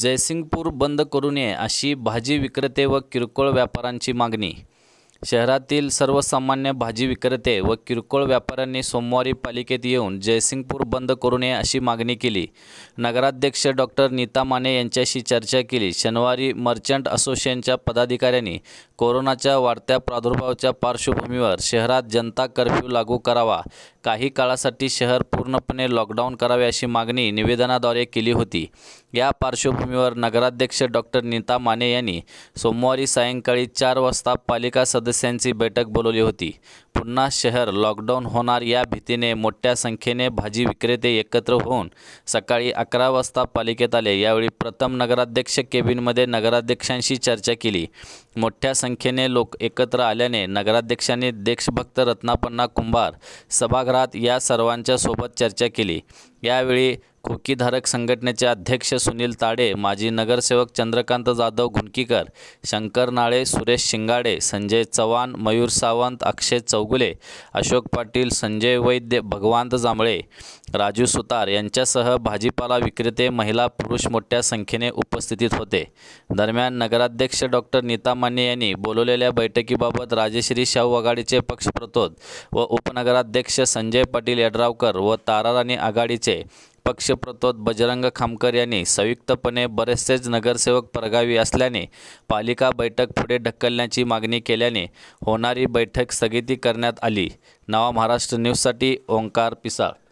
जयसिंगपूर बंद करू नये अशी भाजी विक्रेते व किरकोळ व्यापाऱ्यांची मागणी शहरातील सर्वसामान्य भाजी विक्रेते व किरकोळ व्यापाऱ्यांनी सोमवारी पालिकेत येऊन जयसिंगपूर बंद करू नये अशी मागणी केली नगराध्यक्ष डॉक्टर नीता माने यांच्याशी चर्चा केली शनिवारी मर्चंट असोसिएशनच्या पदाधिकाऱ्यांनी कोरोनाच्या वाढत्या प्रादुर्भावाच्या पार्श्वभूमीवर शहरात जनता कर्फ्यू लागू करावा काही काळासाठी शहर पूर्णपणे लॉकडाऊन करावे अशी मागणी निवेदनाद्वारे केली होती या पार्श्वभूमीवर नगराध्यक्ष डॉक्टर नीता माने यांनी सोमवारी सायंकाळी चार वाजता पालिका सदस्यांची बैठक बोलवली होती पुन्हा शहर लॉकडाऊन होणार या भीतीने मोठ्या संख्येने भाजी विक्रेते एकत्र होऊन सकाळी अकरा वाजता पालिकेत आले यावेळी प्रथम नगराध्यक्ष केबिनमध्ये नगराध्यक्षांशी चर्चा केली मोठ्या संख्येने लोक एकत्र आल्याने नगराध्यक्षांनी देशभक्त रत्नापन्ना कुंभार सभागृह या सर्वांच्या सोबत चर्चा केली यावेळी खोकीधारक संघटनेचे अध्यक्ष सुनील ताडे माजी नगरसेवक चंद्रकांत जाधव गुणकीकर शंकर नाळे सुरेश शिंगाडे संजय चव्हाण मयूर सावंत अक्षय चौगुले अशोक पाटील संजय वैद्य भगवंत जांभळे राजू सुतार यांच्यासह भाजीपाला विक्रेते महिला पुरुष मोठ्या संख्येने उपस्थितीत होते दरम्यान नगराध्यक्ष डॉक्टर नीता माने यांनी बोलवलेल्या बैठकीबाबत राजेश्री शाहू आघाडीचे पक्षप्रतोद व उपनगराध्यक्ष संजय पाटील यड्रावकर व ताराराणी आघाडीचे पक्षप्रतोद बजरंग खामकर यांनी संयुक्तपणे बरेचसेच नगरसेवक परगावी असल्याने पालिका बैठक पुढे ढकलण्याची मागणी केल्याने होणारी बैठक स्थगिती करण्यात आली नवा महाराष्ट्र न्यूजसाठी ओंकार पिसाळ